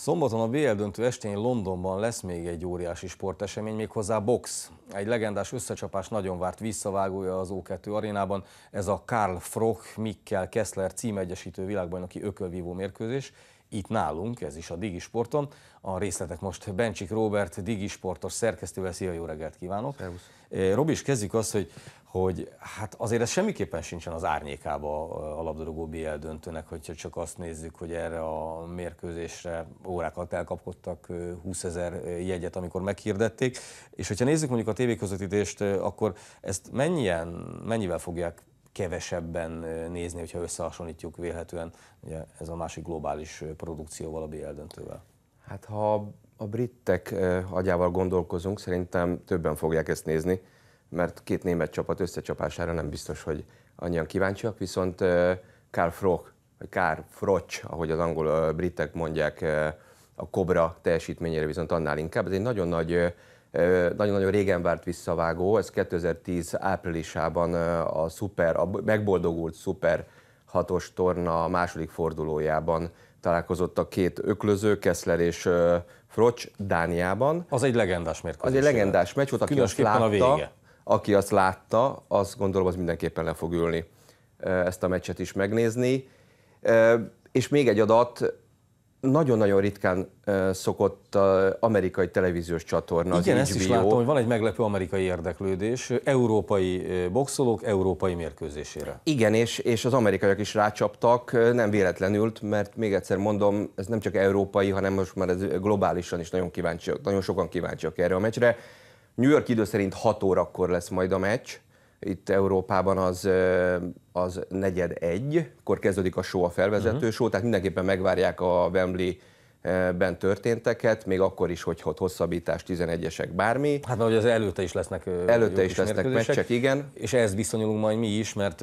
Szombaton a BL döntő estén Londonban lesz még egy óriási sportesemény, méghozzá box. Egy legendás összecsapás nagyon várt visszavágója az O2 arénában. Ez a Karl Froch Mikkel Kessler címegyesítő világbajnoki ökölvívó mérkőzés itt nálunk, ez is a Digisporton. A részletek most Bencsik Robert, Digisportos szerkesztővel. Szia, jó reggelt kívánok! Szervusz. Eh, Robi, is kezdjük azt, hogy, hogy hát azért ez semmiképpen sincsen az árnyékába eh, a labdarúgó BL döntőnek, hogyha csak azt nézzük, hogy erre a mérkőzésre órákat elkapkodtak 20 eh, ezer jegyet, amikor meghirdették, és hogyha nézzük mondjuk a tévéközvetítést, akkor ezt mennyien, mennyivel fogják kevesebben nézni, hogyha összehasonlítjuk véletlenül ugye ez a másik globális produkcióval, a eldöntővel. Hát ha a britek agyával gondolkozunk, szerintem többen fogják ezt nézni, mert két német csapat összecsapására nem biztos, hogy annyian kíváncsiak, viszont Karl Froch, vagy Karl Froch, ahogy az angol britek mondják, a Cobra teljesítményére viszont annál inkább. Ez egy nagyon nagy nagyon-nagyon régen várt visszavágó, ez 2010 áprilisában a, szuper, a megboldogult szuper hatos torna második fordulójában találkozott a két öklöző, Keszler és Frocs Dániában. Az egy legendás mérkőzés. Az egy legendás meccs volt, aki azt látta, a vége. aki azt látta, azt gondolom, az mindenképpen le fog ülni ezt a meccset is megnézni. És még egy adat, nagyon-nagyon ritkán uh, szokott uh, amerikai televíziós csatorna. Igen, ezt is látom, hogy van egy meglepő amerikai érdeklődés európai boxolók európai mérkőzésére. Igen, és, és az amerikaiak is rácsaptak, nem véletlenül, mert még egyszer mondom, ez nem csak európai, hanem most már ez globálisan is nagyon kíváncsiak, nagyon sokan kíváncsiak erre a meccsre. New York idő szerint 6 órakor lesz majd a meccs, itt Európában az, az negyed egy, akkor kezdődik a show, a felvezető uh-huh. show, tehát mindenképpen megvárják a Wembley ben történteket, még akkor is, hogy ott hosszabbítás 11-esek bármi. Hát mert az előtte is lesznek Előtte is lesznek meccsek, igen. És ehhez viszonyulunk majd mi is, mert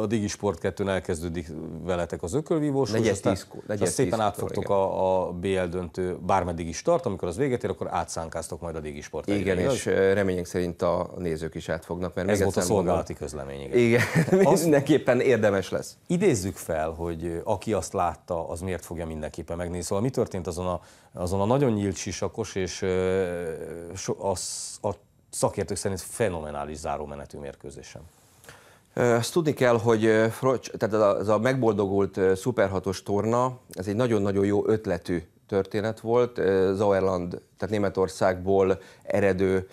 a Digi Sport 2 elkezdődik veletek az ökölvívós. Negyed tízkor. Negyed szépen átfogtok a, a BL döntő bármeddig is tart, amikor az véget ér, akkor átszánkáztok majd a Digi Sport Igen, és remények szerint a nézők is átfognak. Mert Ez volt a szolgálati mondom. közlemény. Igen, igen. Azt mindenképpen érdemes lesz. Idézzük fel, hogy aki azt látta, az miért fogja mindenképpen megnézni. Szóval mi történt azon a, azon a nagyon nyílt sisakos és a, a szakértők szerint fenomenális zárómenetű mérkőzésen. Azt tudni kell, hogy tehát ez a megboldogult szuperhatos torna, ez egy nagyon-nagyon jó ötletű történet volt. Zauerland, tehát Németországból eredő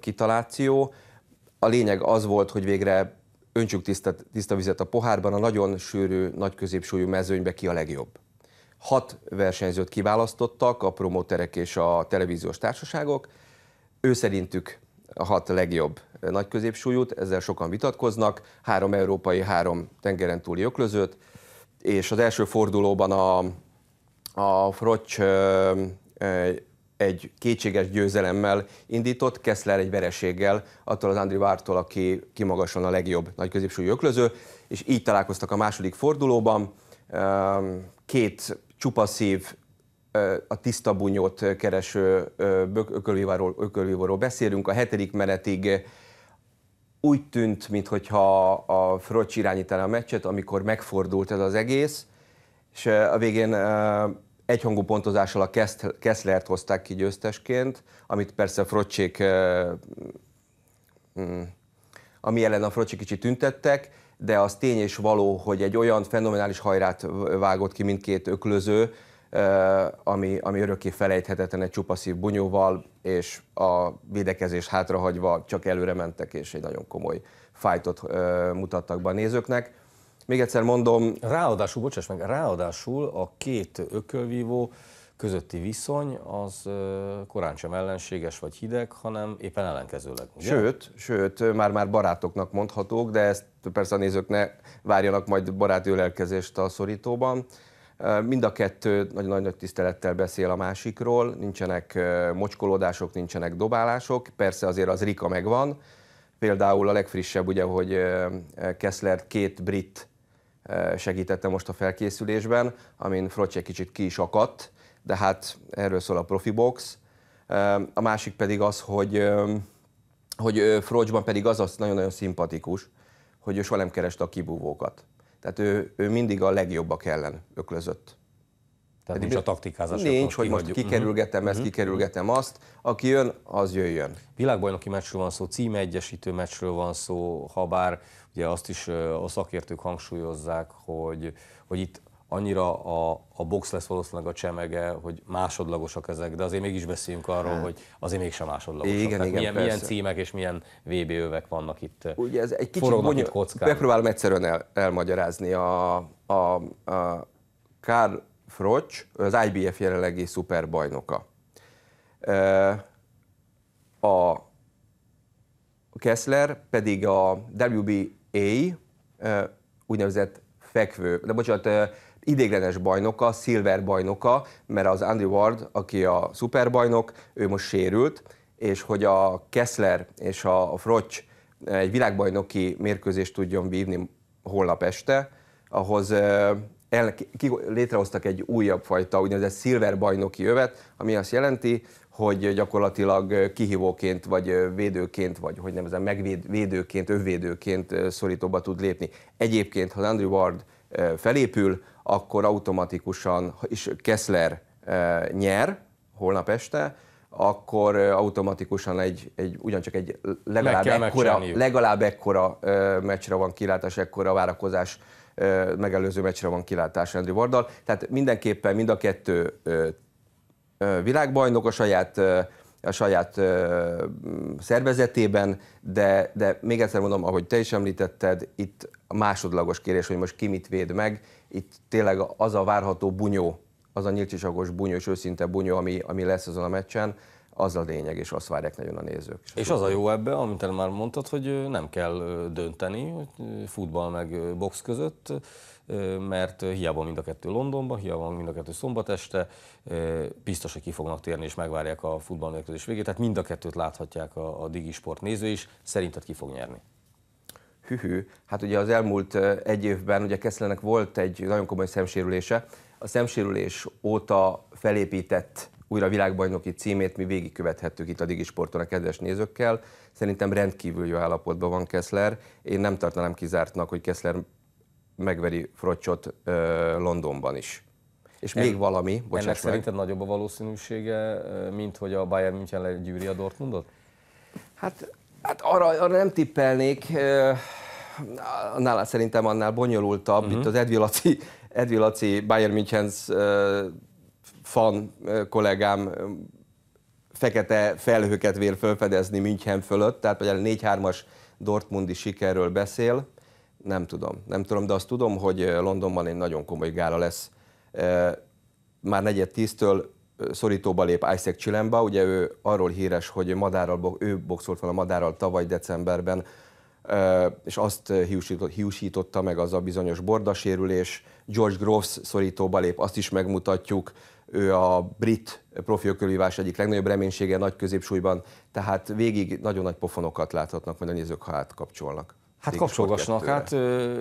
kitaláció. A lényeg az volt, hogy végre öntsük tiszta, tiszta vizet a pohárban, a nagyon sűrű, nagy középsúlyú mezőnybe ki a legjobb. Hat versenyzőt kiválasztottak, a promóterek és a televíziós társaságok. Ő szerintük a hat legjobb nagy középsúlyút, ezzel sokan vitatkoznak, három európai, három tengeren túli öklözőt, és az első fordulóban a, a Frocs egy kétséges győzelemmel indított, Kessler egy vereséggel, attól az Andri Vártól, aki kimagasan a legjobb nagy középsúlyú öklöző, és így találkoztak a második fordulóban. Két csupaszív, a tiszta bunyót kereső ökölvívóról, ökölvívóról beszélünk. A hetedik menetig úgy tűnt, mintha a Frocs irányítaná a meccset, amikor megfordult ez az egész, és a végén egyhangú pontozással a Kesslert hozták ki győztesként, amit persze Frocsék, mm, ami ellen a Frocsi kicsit tüntettek, de az tény és való, hogy egy olyan fenomenális hajrát vágott ki mindkét öklöző, ami, ami örökké felejthetetlen egy csupaszív bunyóval, és a védekezés hátrahagyva csak előre mentek, és egy nagyon komoly fájtot mutattak be a nézőknek. Még egyszer mondom... Ráadásul, bocsáss meg, ráadásul a két ökölvívó közötti viszony az korán sem ellenséges vagy hideg, hanem éppen ellenkezőleg. Ugye? Sőt, sőt, már-már barátoknak mondhatók, de ezt persze a nézők ne várjanak majd baráti ölelkezést a szorítóban. Mind a kettő nagyon nagy tisztelettel beszél a másikról, nincsenek mocskolódások, nincsenek dobálások, persze azért az rika megvan. Például a legfrissebb ugye, hogy Kessler két brit segítette most a felkészülésben, amin Frocsi egy kicsit ki is akadt, de hát erről szól a profi box. A másik pedig az, hogy, hogy Frocsban pedig az az nagyon-nagyon szimpatikus, hogy ő soha nem kereste a kibúvókat. Tehát ő, ő mindig a legjobbak ellen öklözött. Tehát nincs a taktikázás. Nincs, hogy most kikerülgetem uh-huh. ezt, uh-huh. azt. Aki jön, az jöjjön. Világbajnoki meccsről van szó, címegyesítő meccsről van szó, ha bár ugye azt is a szakértők hangsúlyozzák, hogy, hogy itt annyira a, a box lesz valószínűleg a csemege, hogy másodlagosak ezek, de azért mégis beszéljünk arról, hát. hogy azért mégsem másodlagosak. Igen, Tehát igen, milyen, persze. milyen címek és milyen VB övek vannak itt. Eh, Ugye ez egy kicsit mondjuk kockán. Megpróbálom egyszerűen el, elmagyarázni. A, a, a Karl Froch, az IBF jelenlegi szuperbajnoka. Eh, a Kessler pedig a WBA eh, úgynevezett fekvő, de bocsánat, idéglenes bajnoka, Silver bajnoka, mert az Andy Ward, aki a szuperbajnok, ő most sérült, és hogy a Kessler és a Froch egy világbajnoki mérkőzést tudjon vívni holnap este, ahhoz el, ki, létrehoztak egy újabb fajta úgynevezett silver bajnoki övet, ami azt jelenti, hogy gyakorlatilag kihívóként, vagy védőként, vagy hogy nevezem, megvédőként, övvédőként szorítóba tud lépni. Egyébként, ha Andrew Ward felépül, akkor automatikusan, és Kessler nyer holnap este, akkor automatikusan egy, egy ugyancsak egy legalább ekkora, legalább ekkora meccsre van kilátás, ekkora várakozás megelőző meccsre van kilátás Andrew Vardal. Tehát mindenképpen mind a kettő világbajnok, a saját a saját ö, szervezetében, de, de még egyszer mondom, ahogy te is említetted, itt a másodlagos kérés, hogy most ki mit véd meg, itt tényleg az a várható bunyó, az a nyílcsisakos bunyó és őszinte bunyó, ami, ami lesz azon a meccsen, az a lényeg, és azt várják nagyon a nézők. És az a jó ebbe, amit el már mondtad, hogy nem kell dönteni futball meg box között, mert hiába mind a kettő Londonban, hiába mind a kettő szombat este, biztos, hogy ki fognak térni és megvárják a futballmérkőzés végét, tehát mind a kettőt láthatják a, a Digi Sport néző is. Szerinted ki fog nyerni? Hühű, hát ugye az elmúlt egy évben ugye Keszlenek volt egy nagyon komoly szemsérülése, a szemsérülés óta felépített újra világbajnoki címét mi végigkövethettük itt a Digisporton a kedves nézőkkel. Szerintem rendkívül jó állapotban van Kessler. Én nem tartanám kizártnak, hogy Kessler megveri Frocsot uh, Londonban is. És még en, valami, bocsáss Ennek meg. szerinted nagyobb a valószínűsége, mint hogy a Bayern München legyűri a Dortmundot? Hát, hát arra, arra nem tippelnék. annál szerintem annál bonyolultabb. Uh-huh. Itt az edvilaci Laci, Edvi Laci Bayern fan kollégám fekete felhőket vél felfedezni München fölött, tehát például 4-3-as Dortmundi sikerről beszél, nem tudom, nem tudom, de azt tudom, hogy Londonban egy nagyon komoly gála lesz. Már negyed tíztől szorítóba lép Isaac Chilemba, ugye ő arról híres, hogy madárral, ő boxolt fel a madárral tavaly decemberben, és azt hiúsította meg az a bizonyos bordasérülés. George Groves szorítóba lép, azt is megmutatjuk, ő a brit profi egyik legnagyobb reménysége nagy középsúlyban, tehát végig nagyon nagy pofonokat láthatnak majd a nézők, ha átkapcsolnak. Hát kapcsolgassanak át,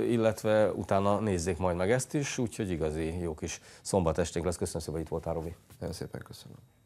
illetve utána nézzék majd meg ezt is, úgyhogy igazi jó kis szombat esténk lesz. Köszönöm szépen, hogy itt voltál, Robi. Nagyon szépen köszönöm.